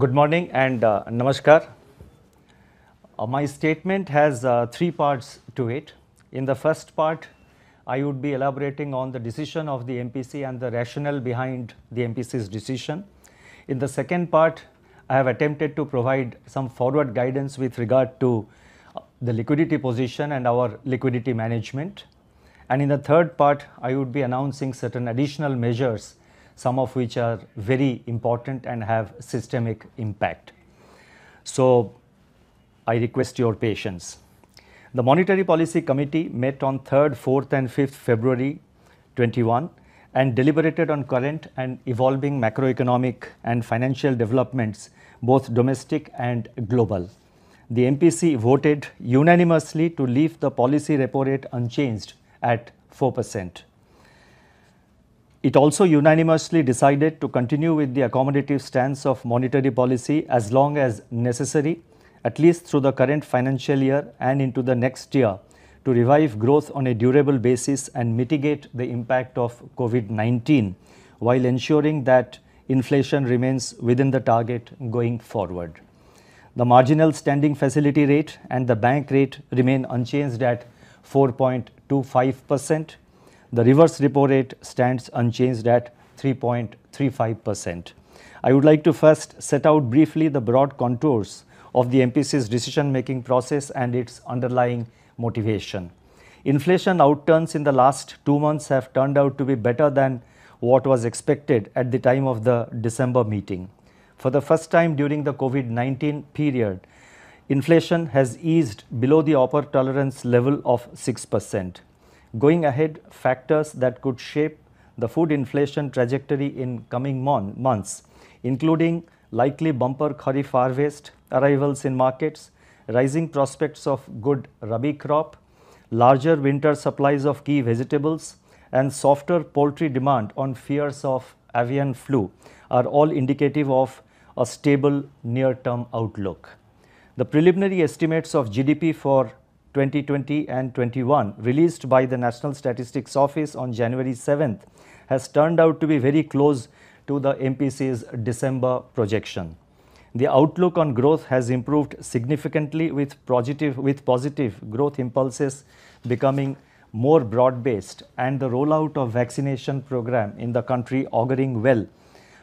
Good morning and uh, namaskar. Uh, my statement has uh, three parts to it. In the first part, I would be elaborating on the decision of the MPC and the rationale behind the MPC's decision. In the second part, I have attempted to provide some forward guidance with regard to uh, the liquidity position and our liquidity management. And in the third part, I would be announcing certain additional measures some of which are very important and have systemic impact. So I request your patience. The Monetary Policy Committee met on 3rd, 4th and 5th February 21 and deliberated on current and evolving macroeconomic and financial developments both domestic and global. The MPC voted unanimously to leave the policy repo rate unchanged at 4 percent. It also unanimously decided to continue with the accommodative stance of monetary policy as long as necessary, at least through the current financial year and into the next year, to revive growth on a durable basis and mitigate the impact of COVID-19 while ensuring that inflation remains within the target going forward. The marginal standing facility rate and the bank rate remain unchanged at 4.25 percent the reverse repo rate stands unchanged at 3.35%. I would like to first set out briefly the broad contours of the MPC's decision-making process and its underlying motivation. Inflation outturns in the last two months have turned out to be better than what was expected at the time of the December meeting. For the first time during the COVID-19 period, inflation has eased below the upper tolerance level of 6 percent going ahead factors that could shape the food inflation trajectory in coming mon months, including likely bumper kharif harvest, arrivals in markets, rising prospects of good rabi crop, larger winter supplies of key vegetables and softer poultry demand on fears of avian flu are all indicative of a stable near-term outlook. The preliminary estimates of GDP for 2020 and 21 released by the National Statistics Office on January 7th has turned out to be very close to the MPC's December projection. The outlook on growth has improved significantly with positive, with positive growth impulses becoming more broad-based and the rollout of vaccination program in the country auguring well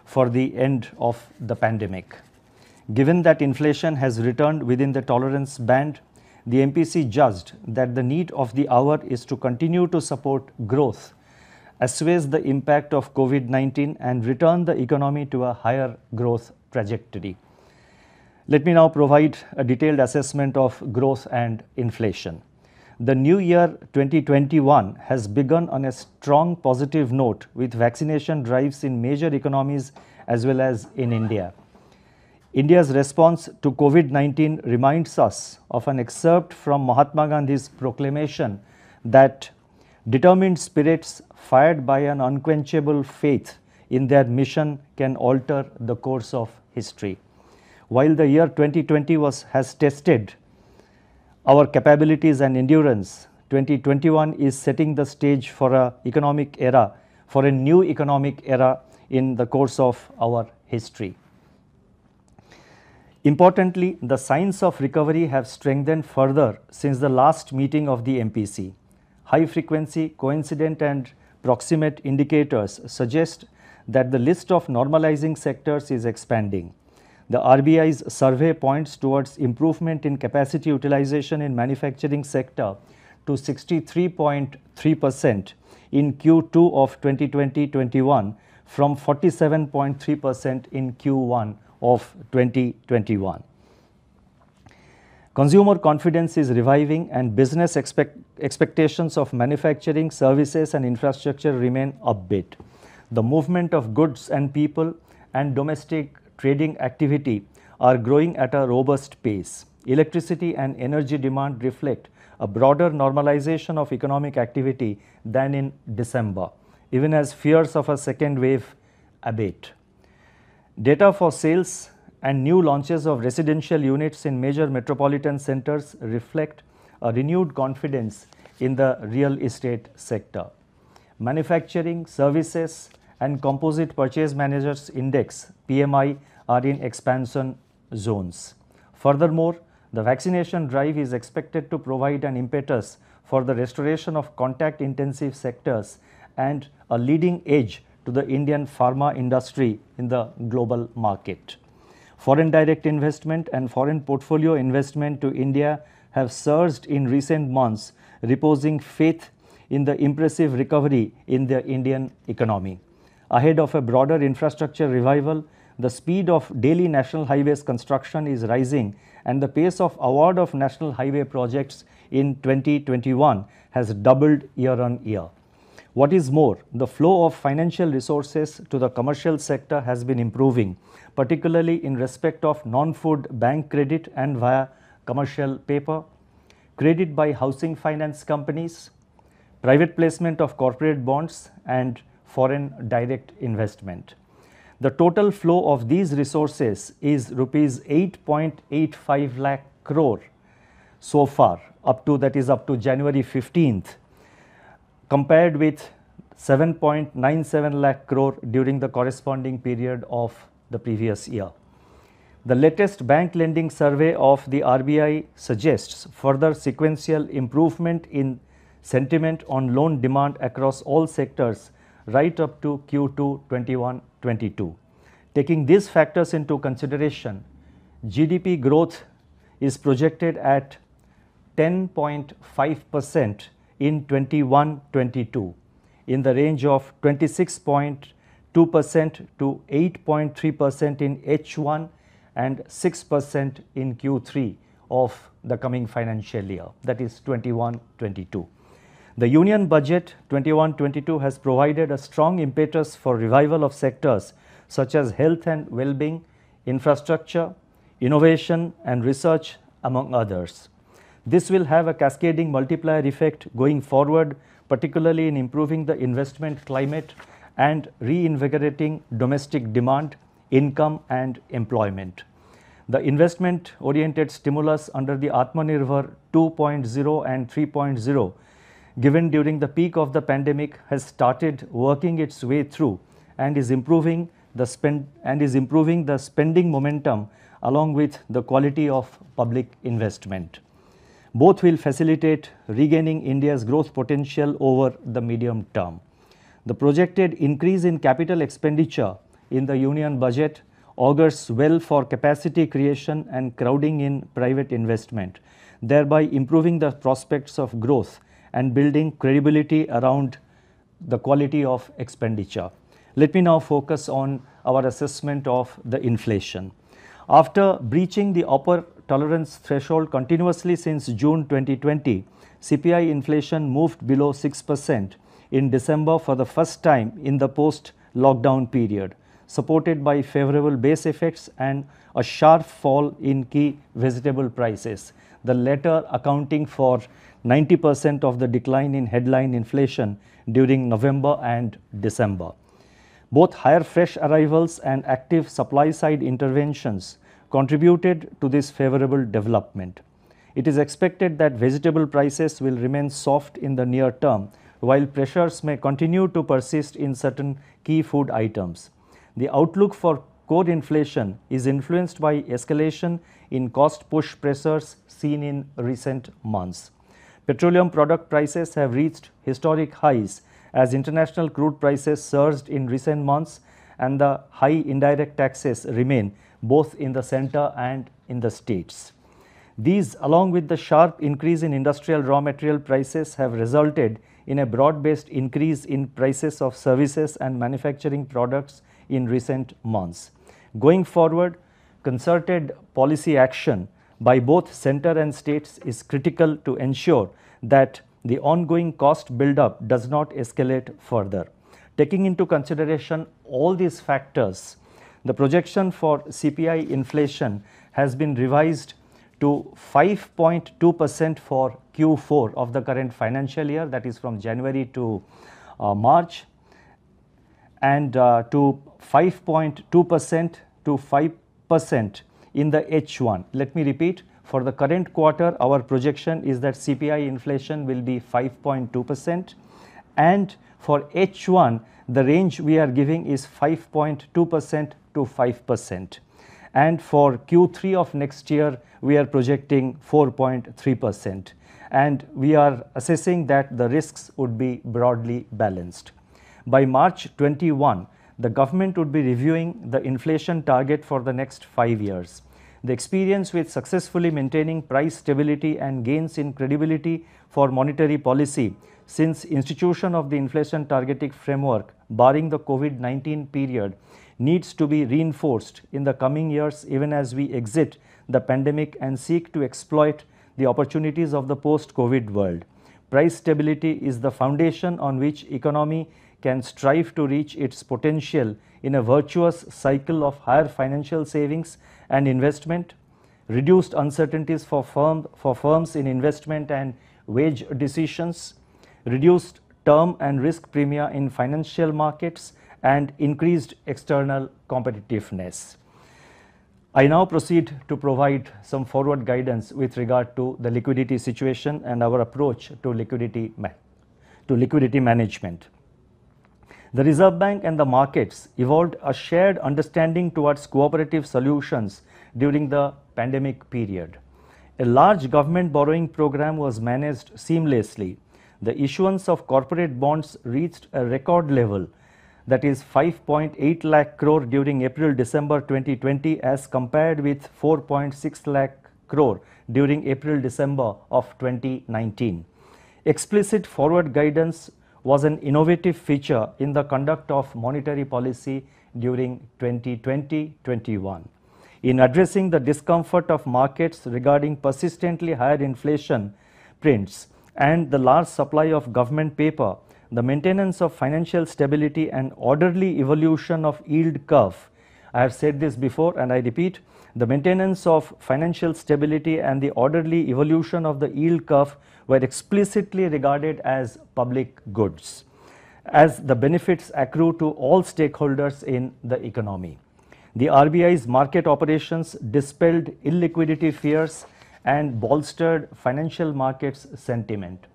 for the end of the pandemic. Given that inflation has returned within the tolerance band the MPC judged that the need of the hour is to continue to support growth, assuage the impact of COVID-19 and return the economy to a higher growth trajectory. Let me now provide a detailed assessment of growth and inflation. The new year 2021 has begun on a strong positive note with vaccination drives in major economies as well as in India. India's response to COVID-19 reminds us of an excerpt from Mahatma Gandhi's proclamation that determined spirits fired by an unquenchable faith in their mission can alter the course of history. While the year 2020 was, has tested our capabilities and endurance, 2021 is setting the stage for an economic era, for a new economic era in the course of our history. Importantly, the signs of recovery have strengthened further since the last meeting of the MPC. High frequency, coincident and proximate indicators suggest that the list of normalizing sectors is expanding. The RBI's survey points towards improvement in capacity utilization in manufacturing sector to 63.3% in Q2 of 2020-21 from 47.3% in Q1 of 2021. Consumer confidence is reviving and business expectations of manufacturing, services and infrastructure remain upbeat. The movement of goods and people and domestic trading activity are growing at a robust pace. Electricity and energy demand reflect a broader normalization of economic activity than in December, even as fears of a second wave abate. Data for sales and new launches of residential units in major metropolitan centers reflect a renewed confidence in the real estate sector. Manufacturing, services and composite purchase managers index PMI are in expansion zones. Furthermore, the vaccination drive is expected to provide an impetus for the restoration of contact intensive sectors and a leading edge to the Indian pharma industry in the global market. Foreign direct investment and foreign portfolio investment to India have surged in recent months, reposing faith in the impressive recovery in the Indian economy. Ahead of a broader infrastructure revival, the speed of daily national highways construction is rising and the pace of award of national highway projects in 2021 has doubled year on year. What is more, the flow of financial resources to the commercial sector has been improving, particularly in respect of non-food bank credit and via commercial paper, credit by housing finance companies, private placement of corporate bonds and foreign direct investment. The total flow of these resources is rupees 8.85 lakh crore so far up to that is up to January 15th compared with 7.97 lakh crore during the corresponding period of the previous year. The latest bank lending survey of the RBI suggests further sequential improvement in sentiment on loan demand across all sectors right up to Q2 21-22. Taking these factors into consideration, GDP growth is projected at 10.5 percent in 21-22 in the range of 26.2 percent to 8.3 percent in H1 and 6 percent in Q3 of the coming financial year that is 21-22. The union budget 21-22 has provided a strong impetus for revival of sectors such as health and well-being, infrastructure, innovation and research among others. This will have a cascading multiplier effect going forward, particularly in improving the investment climate and reinvigorating domestic demand, income and employment. The investment oriented stimulus under the Atmanirbhar 2.0 and 3.0 given during the peak of the pandemic has started working its way through and is improving the spend and is improving the spending momentum along with the quality of public investment. Both will facilitate regaining India's growth potential over the medium term. The projected increase in capital expenditure in the union budget augurs well for capacity creation and crowding in private investment, thereby improving the prospects of growth and building credibility around the quality of expenditure. Let me now focus on our assessment of the inflation. After breaching the upper tolerance threshold continuously since June 2020, CPI inflation moved below 6% in December for the first time in the post-lockdown period, supported by favorable base effects and a sharp fall in key vegetable prices, the latter accounting for 90% of the decline in headline inflation during November and December. Both higher fresh arrivals and active supply side interventions contributed to this favorable development. It is expected that vegetable prices will remain soft in the near term while pressures may continue to persist in certain key food items. The outlook for core inflation is influenced by escalation in cost push pressures seen in recent months. Petroleum product prices have reached historic highs as international crude prices surged in recent months and the high indirect taxes remain both in the center and in the states. These along with the sharp increase in industrial raw material prices have resulted in a broad based increase in prices of services and manufacturing products in recent months. Going forward, concerted policy action by both center and states is critical to ensure that the ongoing cost buildup does not escalate further. Taking into consideration all these factors, the projection for CPI inflation has been revised to 5.2% for Q4 of the current financial year that is from January to uh, March and uh, to 5.2% to 5% in the H1. Let me repeat for the current quarter, our projection is that CPI inflation will be 5.2% and for H1, the range we are giving is 5.2% to 5%. And for Q3 of next year, we are projecting 4.3%. And we are assessing that the risks would be broadly balanced. By March 21, the government would be reviewing the inflation target for the next five years. The experience with successfully maintaining price stability and gains in credibility for monetary policy since institution of the inflation targeting framework barring the COVID-19 period needs to be reinforced in the coming years even as we exit the pandemic and seek to exploit the opportunities of the post-COVID world. Price stability is the foundation on which economy can strive to reach its potential in a virtuous cycle of higher financial savings and investment, reduced uncertainties for, firm, for firms in investment and wage decisions, reduced term and risk premia in financial markets and increased external competitiveness. I now proceed to provide some forward guidance with regard to the liquidity situation and our approach to liquidity, to liquidity management. The Reserve Bank and the markets evolved a shared understanding towards cooperative solutions during the pandemic period. A large government borrowing program was managed seamlessly. The issuance of corporate bonds reached a record level that is 5.8 lakh crore during April December 2020 as compared with 4.6 lakh crore during April December of 2019. Explicit forward guidance was an innovative feature in the conduct of monetary policy during 2020-21. In addressing the discomfort of markets regarding persistently higher inflation prints and the large supply of government paper, the maintenance of financial stability and orderly evolution of yield curve. I have said this before and I repeat, the maintenance of financial stability and the orderly evolution of the yield curve were explicitly regarded as public goods as the benefits accrue to all stakeholders in the economy. The RBI's market operations dispelled illiquidity fears and bolstered financial markets sentiment.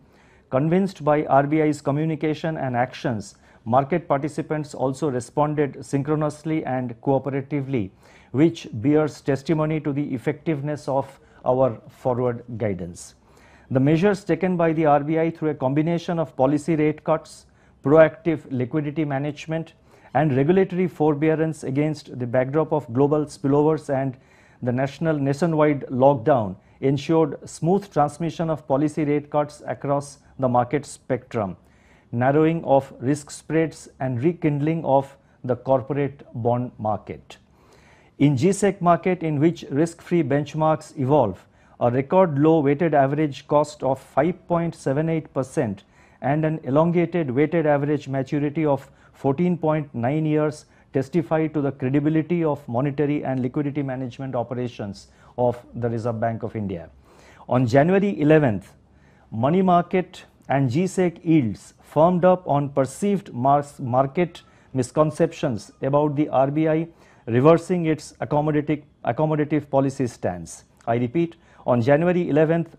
Convinced by RBI's communication and actions, market participants also responded synchronously and cooperatively, which bears testimony to the effectiveness of our forward guidance. The measures taken by the RBI through a combination of policy rate cuts, proactive liquidity management, and regulatory forbearance against the backdrop of global spillovers and the national nationwide lockdown ensured smooth transmission of policy rate cuts across the market spectrum, narrowing of risk spreads and rekindling of the corporate bond market. In GSEC market in which risk-free benchmarks evolve, a record low weighted average cost of 5.78% and an elongated weighted average maturity of 14.9 years testify to the credibility of monetary and liquidity management operations of the Reserve Bank of India. On January 11th, money market and GSEC yields firmed up on perceived market misconceptions about the RBI reversing its accommodative policy stance. I repeat, on January 11th,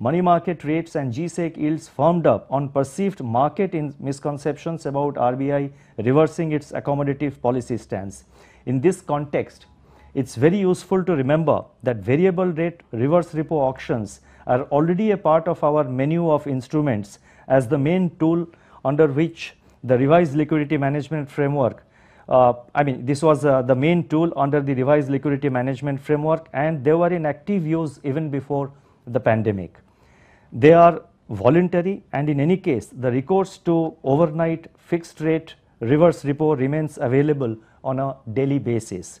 money market rates and GSEC yields firmed up on perceived market misconceptions about RBI reversing its accommodative policy stance. In this context, it's very useful to remember that variable rate reverse repo auctions are already a part of our menu of instruments as the main tool under which the revised liquidity management framework uh, I mean, this was uh, the main tool under the revised liquidity management framework, and they were in active use even before the pandemic. They are voluntary, and in any case, the recourse to overnight fixed rate reverse repo remains available on a daily basis.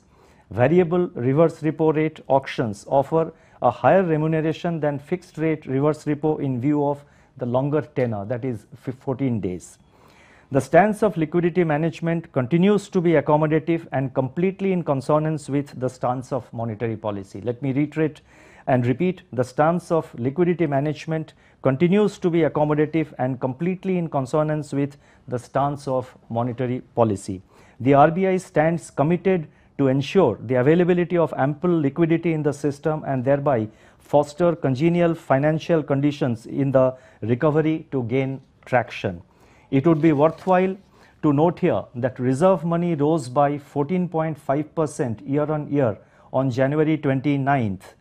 Variable reverse repo rate auctions offer a higher remuneration than fixed rate reverse repo in view of the longer tenor, that is 14 days. The stance of liquidity management continues to be accommodative and completely in consonance with the stance of monetary policy. Let me reiterate and repeat the stance of liquidity management continues to be accommodative and completely in consonance with the stance of monetary policy. The RBI stands committed to ensure the availability of ample liquidity in the system and thereby foster congenial financial conditions in the recovery to gain traction. It would be worthwhile to note here that reserve money rose by 14.5% year on year on January 29th,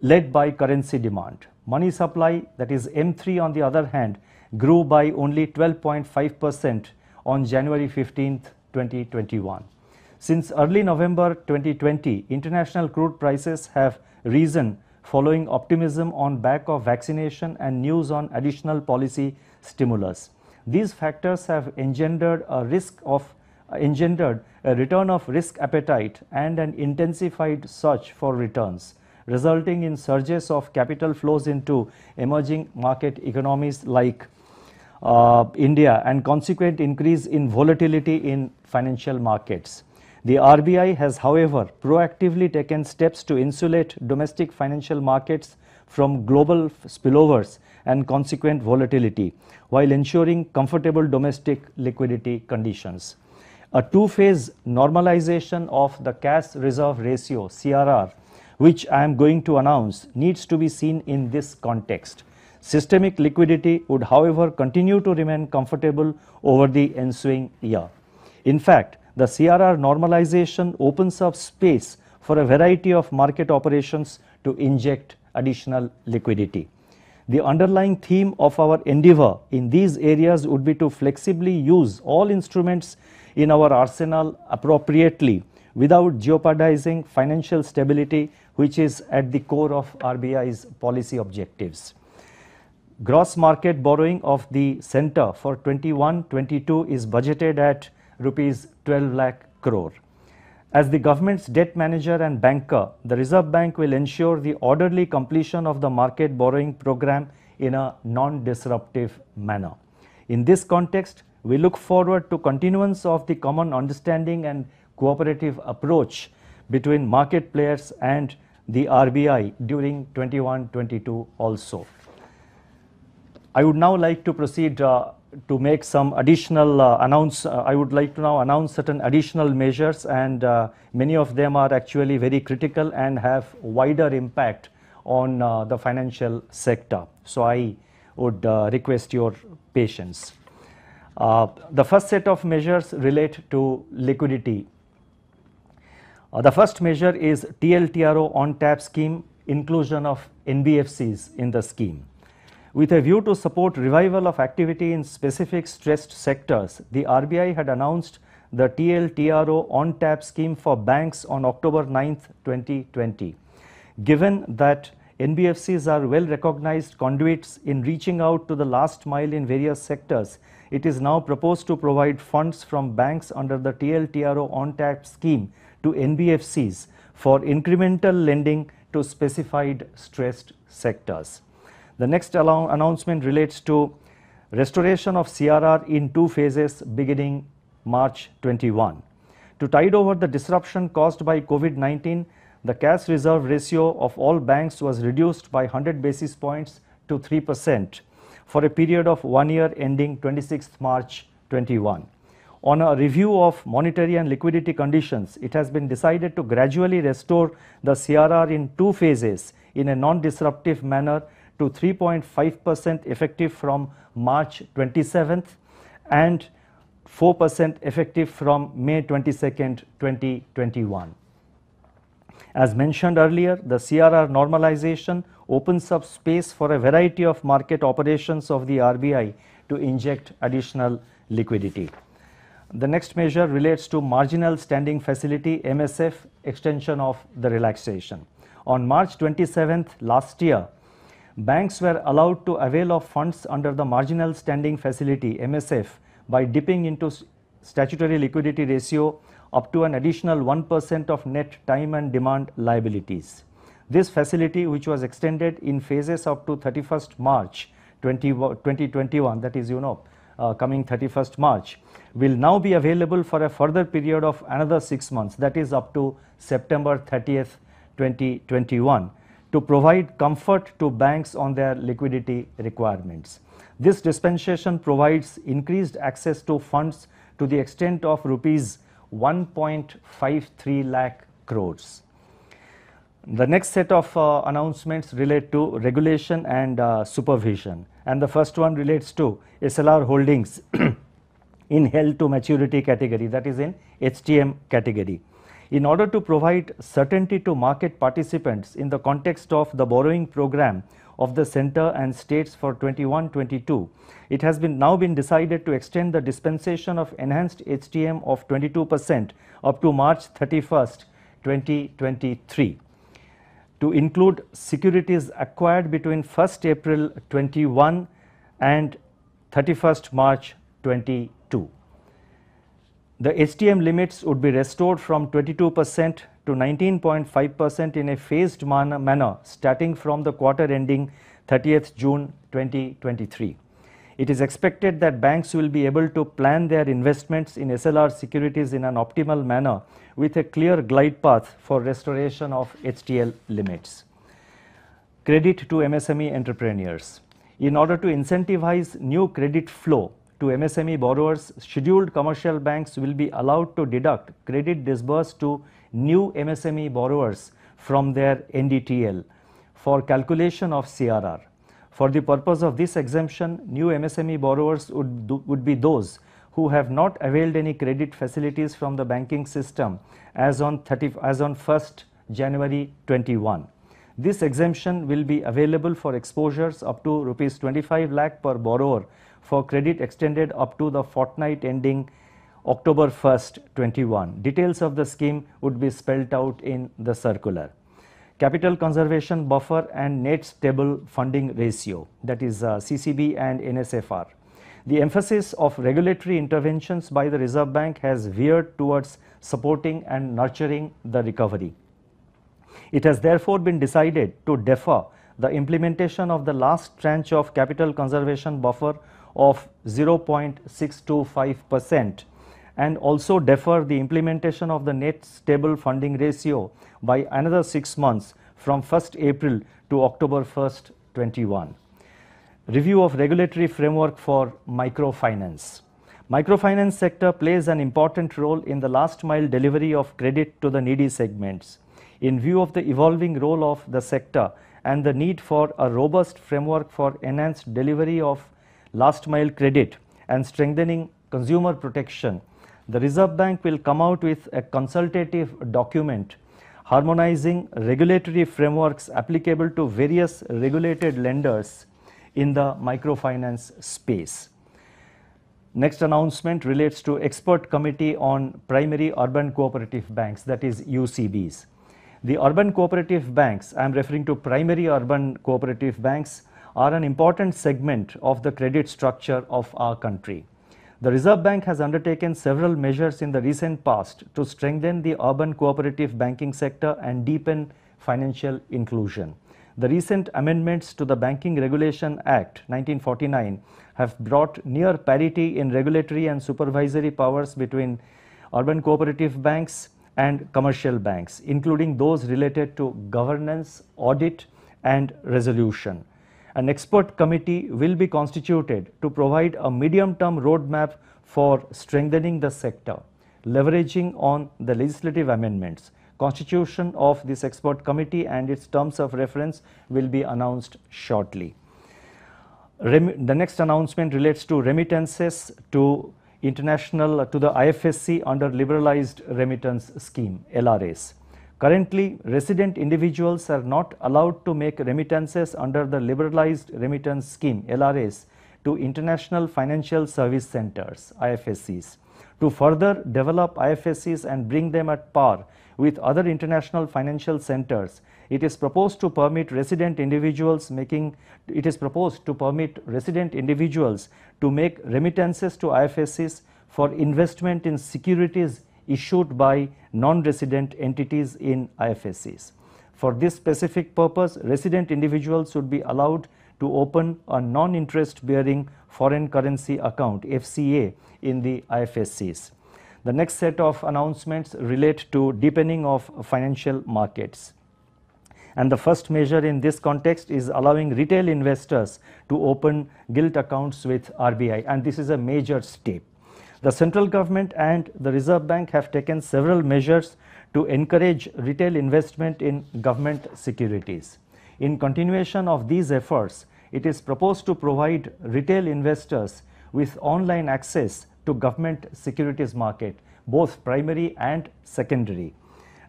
led by currency demand. Money supply, that is M3 on the other hand, grew by only 12.5% on January 15th, 2021. Since early November 2020, international crude prices have risen following optimism on back of vaccination and news on additional policy stimulus. These factors have engendered a risk of uh, engendered a return of risk appetite and an intensified search for returns resulting in surges of capital flows into emerging market economies like uh, India and consequent increase in volatility in financial markets. The RBI has however proactively taken steps to insulate domestic financial markets from global spillovers and consequent volatility while ensuring comfortable domestic liquidity conditions. A two-phase normalization of the cash reserve ratio CRR which I am going to announce needs to be seen in this context. Systemic liquidity would however continue to remain comfortable over the ensuing year. In fact, the CRR normalization opens up space for a variety of market operations to inject additional liquidity. The underlying theme of our endeavor in these areas would be to flexibly use all instruments in our arsenal appropriately without jeopardizing financial stability which is at the core of RBI's policy objectives. Gross market borrowing of the centre for 21-22 is budgeted at rupees 12 lakh crore. As the government's debt manager and banker, the Reserve Bank will ensure the orderly completion of the market borrowing program in a non-disruptive manner. In this context, we look forward to continuance of the common understanding and cooperative approach between market players and the RBI during 21-22 also. I would now like to proceed uh, to make some additional uh, announce, uh, I would like to now announce certain additional measures and uh, many of them are actually very critical and have wider impact on uh, the financial sector. So I would uh, request your patience. Uh, the first set of measures relate to liquidity. the first measure is TLTRO on tap scheme, inclusion of NBFCs in the scheme. With a view to support revival of activity in specific stressed sectors, the RBI had announced the TLTRO on-tap scheme for banks on October 9, 2020. Given that NBFCs are well recognized conduits in reaching out to the last mile in various sectors, it is now proposed to provide funds from banks under the TLTRO on-tap scheme to NBFCs for incremental lending to specified stressed sectors. The next announcement relates to restoration of CRR in two phases beginning March 21. To tide over the disruption caused by COVID-19, the cash reserve ratio of all banks was reduced by 100 basis points to 3% for a period of one year ending 26th March 21. On a review of monetary and liquidity conditions, it has been decided to gradually restore the CRR in two phases in a non-disruptive manner to 3.5% effective from March 27th and 4% effective from May 22nd, 2021. As mentioned earlier, the CRR normalization opens up space for a variety of market operations of the RBI to inject additional liquidity. The next measure relates to marginal standing facility MSF extension of the relaxation. On March 27th last year, banks were allowed to avail of funds under the marginal standing facility MSF by dipping into statutory liquidity ratio up to an additional 1% of net time and demand liabilities. This facility which was extended in phases up to 31st March 2021 that is you know uh, coming 31st March will now be available for a further period of another 6 months that is up to September 30th 2021 to provide comfort to banks on their liquidity requirements. This dispensation provides increased access to funds to the extent of rupees 1.53 lakh crores. The next set of uh, announcements relate to regulation and uh, supervision and the first one relates to SLR holdings in held to maturity category that is in HTM category. In order to provide certainty to market participants in the context of the borrowing program of the center and states for 21-22, it has been now been decided to extend the dispensation of enhanced HTM of 22% up to March 31st, 2023 to include securities acquired between 1st April 21 and 31st March 22 the STM limits would be restored from 22% to 19.5% in a phased man manner starting from the quarter ending 30th June 2023. It is expected that banks will be able to plan their investments in SLR securities in an optimal manner with a clear glide path for restoration of HTL limits. Credit to MSME entrepreneurs. In order to incentivize new credit flow, to MSME borrowers, scheduled commercial banks will be allowed to deduct credit disbursed to new MSME borrowers from their NDTL for calculation of CRR. For the purpose of this exemption, new MSME borrowers would, do, would be those who have not availed any credit facilities from the banking system as on 30, as on 1st January 21. This exemption will be available for exposures up to rupees 25 lakh per borrower for credit extended up to the fortnight ending October 1st, 21. Details of the scheme would be spelled out in the circular. Capital conservation buffer and net stable funding ratio that is uh, CCB and NSFR. The emphasis of regulatory interventions by the Reserve Bank has veered towards supporting and nurturing the recovery. It has therefore been decided to defer the implementation of the last tranche of capital conservation buffer of 0.625% and also defer the implementation of the net stable funding ratio by another 6 months from 1st April to October 1st 21. Review of regulatory framework for microfinance. Microfinance sector plays an important role in the last mile delivery of credit to the needy segments. In view of the evolving role of the sector and the need for a robust framework for enhanced delivery of last mile credit and strengthening consumer protection, the Reserve Bank will come out with a consultative document harmonizing regulatory frameworks applicable to various regulated lenders in the microfinance space. Next announcement relates to Expert Committee on Primary Urban Cooperative Banks, that is UCBs. The urban cooperative banks, I am referring to primary urban cooperative banks, are an important segment of the credit structure of our country. The Reserve Bank has undertaken several measures in the recent past to strengthen the urban cooperative banking sector and deepen financial inclusion. The recent amendments to the Banking Regulation Act 1949 have brought near parity in regulatory and supervisory powers between urban cooperative banks and commercial banks, including those related to governance, audit and resolution. An expert committee will be constituted to provide a medium-term roadmap for strengthening the sector, leveraging on the legislative amendments. Constitution of this expert committee and its terms of reference will be announced shortly. the next announcement relates to remittances to international to the IFSC under liberalized remittance scheme LRS. Currently, resident individuals are not allowed to make remittances under the Liberalized Remittance Scheme LRS to International Financial Service Centers IFSCs. To further develop IFSCs and bring them at par with other international financial centers, it is proposed to permit resident individuals making it is proposed to permit resident individuals to make remittances to IFSCs for investment in securities issued by non-resident entities in IFSCs. For this specific purpose, resident individuals should be allowed to open a non-interest bearing foreign currency account FCA in the IFSCs. The next set of announcements relate to deepening of financial markets. And the first measure in this context is allowing retail investors to open gilt accounts with RBI and this is a major step. The central government and the Reserve Bank have taken several measures to encourage retail investment in government securities. In continuation of these efforts, it is proposed to provide retail investors with online access to government securities market, both primary and secondary,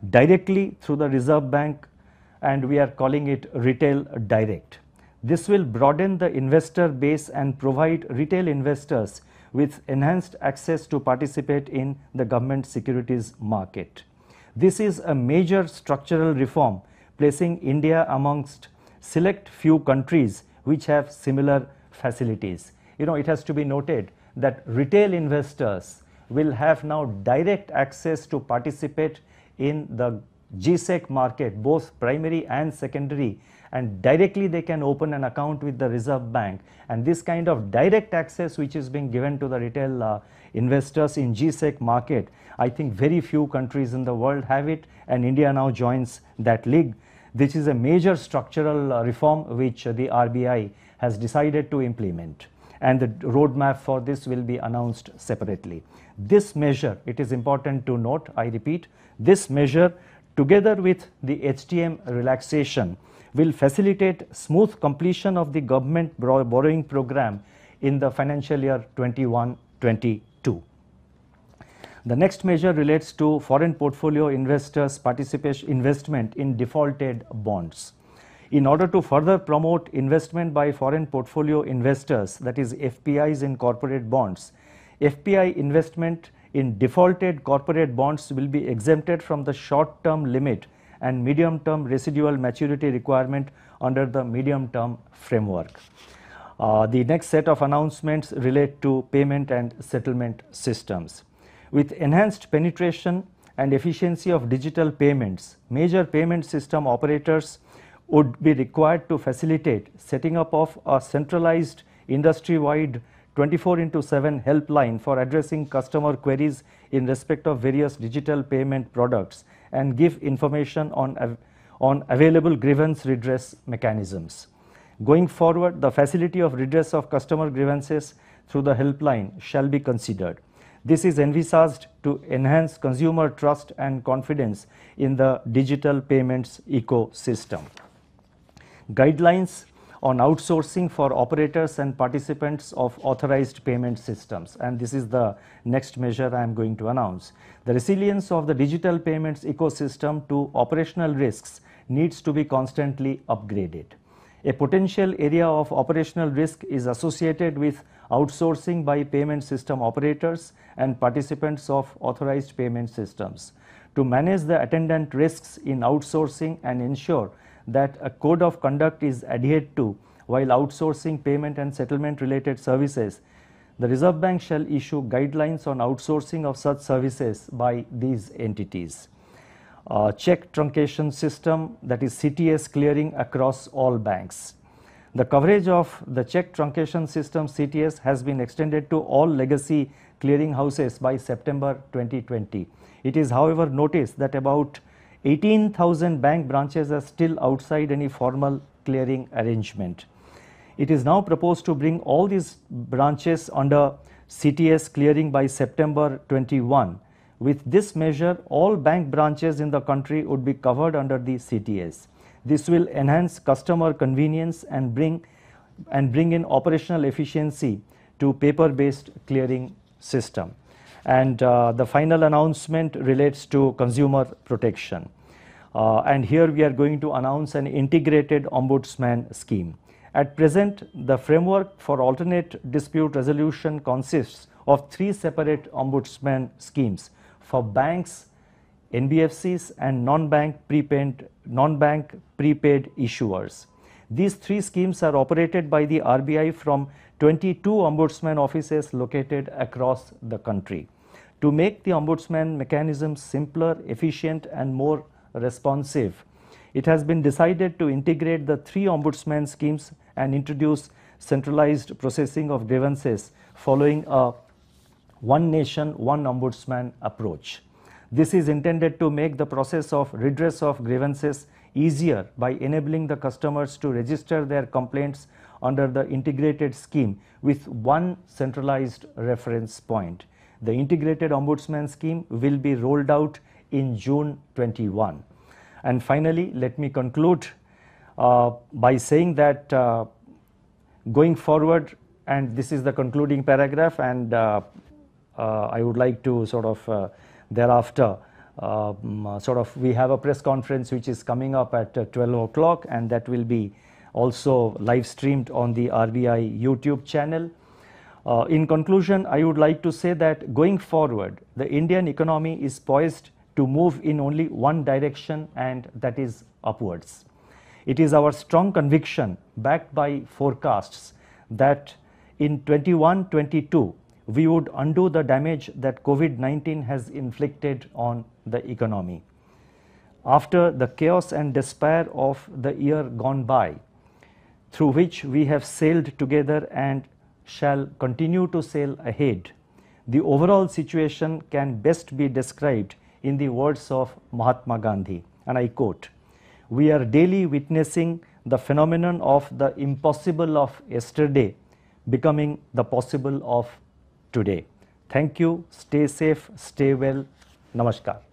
directly through the Reserve Bank and we are calling it Retail Direct. This will broaden the investor base and provide retail investors with enhanced access to participate in the government securities market. This is a major structural reform placing India amongst select few countries which have similar facilities. You know, it has to be noted that retail investors will have now direct access to participate in the GSEC market, both primary and secondary, and directly they can open an account with the Reserve Bank. And this kind of direct access which is being given to the retail uh, investors in GSEC market, I think very few countries in the world have it and India now joins that league. This is a major structural uh, reform which the RBI has decided to implement and the roadmap for this will be announced separately. This measure, it is important to note, I repeat, this measure together with the HTM relaxation will facilitate smooth completion of the government borrowing program in the financial year 21-22. The next measure relates to foreign portfolio investors participation investment in defaulted bonds. In order to further promote investment by foreign portfolio investors, that is FPIs in corporate bonds, FPI investment in defaulted corporate bonds will be exempted from the short-term limit and medium term residual maturity requirement under the medium term framework. Uh, the next set of announcements relate to payment and settlement systems. With enhanced penetration and efficiency of digital payments, major payment system operators would be required to facilitate setting up of a centralized industry-wide 24 into 7 helpline for addressing customer queries in respect of various digital payment products and give information on, av on available grievance redress mechanisms. Going forward, the facility of redress of customer grievances through the helpline shall be considered. This is envisaged to enhance consumer trust and confidence in the digital payments ecosystem. Guidelines on outsourcing for operators and participants of authorized payment systems. And this is the next measure I am going to announce. The resilience of the digital payments ecosystem to operational risks needs to be constantly upgraded. A potential area of operational risk is associated with outsourcing by payment system operators and participants of authorized payment systems. To manage the attendant risks in outsourcing and ensure that a code of conduct is adhered to while outsourcing payment and settlement related services, the Reserve Bank shall issue guidelines on outsourcing of such services by these entities. Uh, check truncation system that is CTS clearing across all banks. The coverage of the check truncation system CTS has been extended to all legacy clearing houses by September 2020. It is however noticed that about 18,000 bank branches are still outside any formal clearing arrangement. It is now proposed to bring all these branches under CTS clearing by September 21. With this measure, all bank branches in the country would be covered under the CTS. This will enhance customer convenience and bring and bring in operational efficiency to paper-based clearing system. And uh, the final announcement relates to consumer protection. Uh, and here we are going to announce an integrated ombudsman scheme. At present, the framework for alternate dispute resolution consists of three separate ombudsman schemes for banks, NBFCs and non-bank prepaid, non-bank prepaid issuers. These three schemes are operated by the RBI from 22 ombudsman offices located across the country. To make the ombudsman mechanism simpler, efficient and more responsive, it has been decided to integrate the three ombudsman schemes and introduce centralized processing of grievances following a one nation, one ombudsman approach. This is intended to make the process of redress of grievances easier by enabling the customers to register their complaints under the integrated scheme with one centralized reference point. The integrated ombudsman scheme will be rolled out in June 21. And finally, let me conclude uh, by saying that uh, going forward, and this is the concluding paragraph, and uh, uh I would like to sort of uh, thereafter. Um, uh, sort of, we have a press conference which is coming up at 12 o'clock, and that will be also live streamed on the RBI YouTube channel. Uh, in conclusion, I would like to say that going forward, the Indian economy is poised to move in only one direction and that is upwards. It is our strong conviction backed by forecasts that in 21-22, we would undo the damage that COVID-19 has inflicted on the economy. After the chaos and despair of the year gone by, through which we have sailed together and shall continue to sail ahead. The overall situation can best be described in the words of Mahatma Gandhi and I quote, we are daily witnessing the phenomenon of the impossible of yesterday becoming the possible of today. Thank you, stay safe, stay well, namaskar.